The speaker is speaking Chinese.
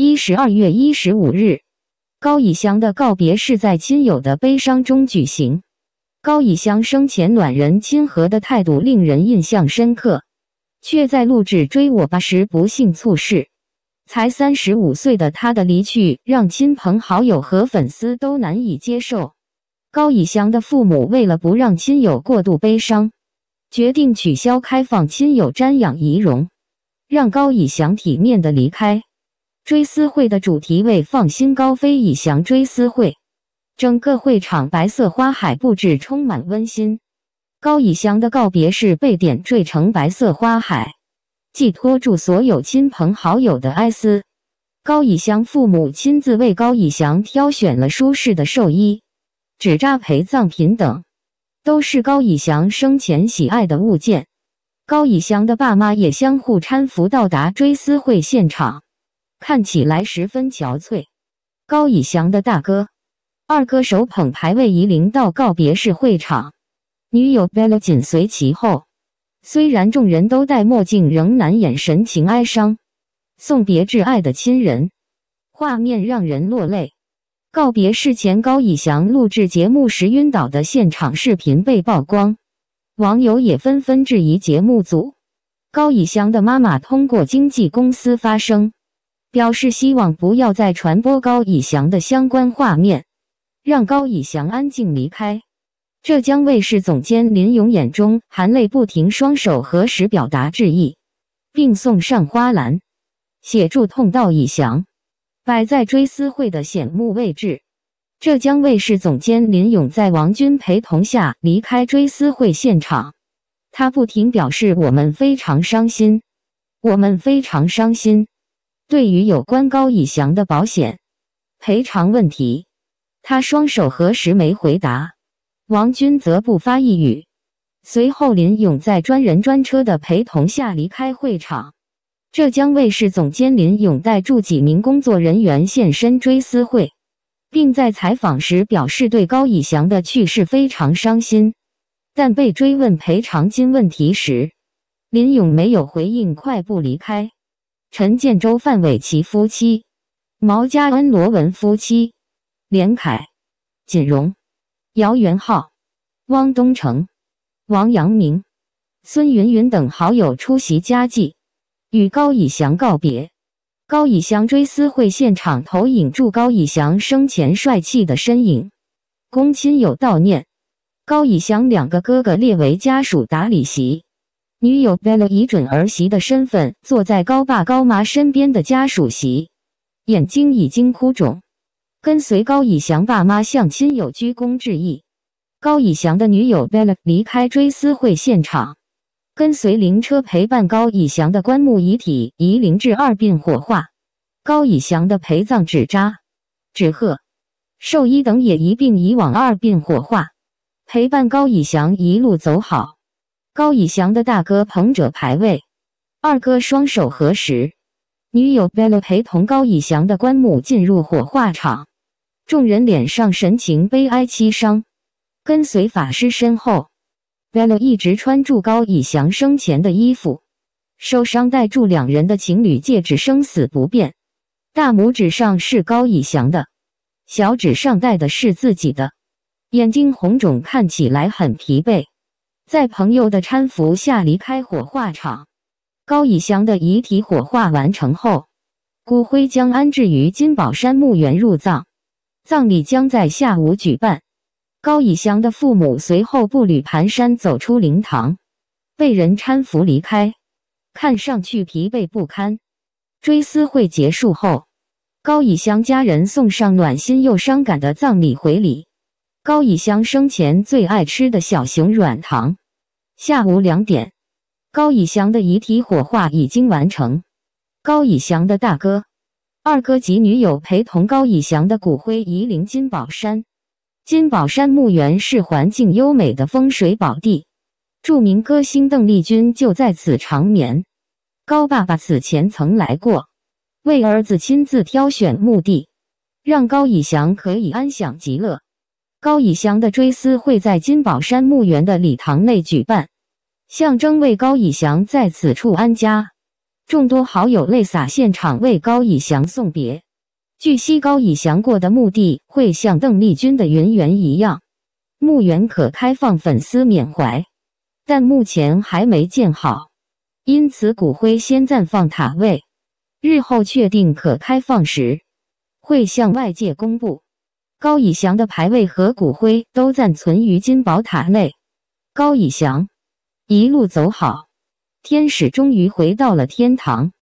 一十二月一十五日，高以翔的告别是在亲友的悲伤中举行。高以翔生前暖人亲和的态度令人印象深刻，却在录制《追我吧》时不幸猝逝，才三十五岁的他的离去让亲朋好友和粉丝都难以接受。高以翔的父母为了不让亲友过度悲伤，决定取消开放亲友瞻仰遗容，让高以翔体面的离开。追思会的主题为“放心高飞”，以翔追思会，整个会场白色花海布置充满温馨。高以翔的告别式被点缀成白色花海，寄托住所有亲朋好友的哀思。高以翔父母亲自为高以翔挑选了舒适的寿衣、纸扎陪葬品等，都是高以翔生前喜爱的物件。高以翔的爸妈也相互搀扶到达追思会现场。看起来十分憔悴。高以翔的大哥、二哥手捧牌位移灵到告别式会场，女友 Bella 紧随其后。虽然众人都戴墨镜，仍难掩神情哀伤，送别挚爱的亲人，画面让人落泪。告别式前，高以翔录制节目时晕倒的现场视频被曝光，网友也纷纷质疑节目组。高以翔的妈妈通过经纪公司发声。表示希望不要再传播高以翔的相关画面，让高以翔安静离开。浙江卫视总监林勇眼中含泪不停，双手合十表达致意，并送上花篮，写注痛悼以翔，摆在追思会的显目位置。浙江卫视总监林勇在王军陪同下离开追思会现场，他不停表示：“我们非常伤心，我们非常伤心。”对于有关高以翔的保险赔偿问题，他双手合十没回答。王军则不发一语。随后，林勇在专人专车的陪同下离开会场。浙江卫视总监林勇带住几名工作人员现身追思会，并在采访时表示对高以翔的去世非常伤心。但被追问赔偿金问题时，林勇没有回应，快步离开。陈建州、范玮琪夫妻，毛家恩、罗文夫妻，连凯、锦荣、姚元浩、汪东城、王阳明、孙云云等好友出席家祭，与高以翔告别。高以翔追思会现场投影住高以翔生前帅气的身影，供亲友悼念高以翔两个哥哥列为家属打理席。女友 Bella 以准儿媳的身份坐在高爸高妈身边的家属席，眼睛已经哭肿。跟随高以翔爸妈向亲友鞠躬致意。高以翔的女友 Bella 离开追思会现场，跟随灵车陪伴高以翔的棺木遗体移灵至二殡火化。高以翔的陪葬纸扎、纸鹤、寿衣等也一并移往二殡火化，陪伴高以翔一路走好。高以翔的大哥捧着牌位，二哥双手合十，女友 Bella 陪同高以翔的棺木进入火化场，众人脸上神情悲哀凄伤，跟随法师身后，Bella 一直穿住高以翔生前的衣服，受伤戴住两人的情侣戒指，生死不变。大拇指上是高以翔的，小指上戴的是自己的，眼睛红肿，看起来很疲惫。在朋友的搀扶下离开火化场，高以翔的遗体火化完成后，骨灰将安置于金宝山墓园入葬，葬礼将在下午举办。高以翔的父母随后步履蹒跚走出灵堂，被人搀扶离开，看上去疲惫不堪。追思会结束后，高以翔家人送上暖心又伤感的葬礼回礼。高以翔生前最爱吃的小熊软糖。下午两点，高以翔的遗体火化已经完成。高以翔的大哥、二哥及女友陪同高以翔的骨灰移灵金宝山。金宝山墓园是环境优美的风水宝地，著名歌星邓丽君就在此长眠。高爸爸此前曾来过，为儿子亲自挑选墓地，让高以翔可以安享极乐。高以翔的追思会在金宝山墓园的礼堂内举办，象征为高以翔在此处安家。众多好友泪洒现场为高以翔送别。据悉，高以翔过的目的会像邓丽君的云园一样，墓园可开放粉丝缅怀，但目前还没建好，因此骨灰先暂放塔位，日后确定可开放时会向外界公布。高以翔的牌位和骨灰都暂存于金宝塔内。高以翔，一路走好。天使终于回到了天堂。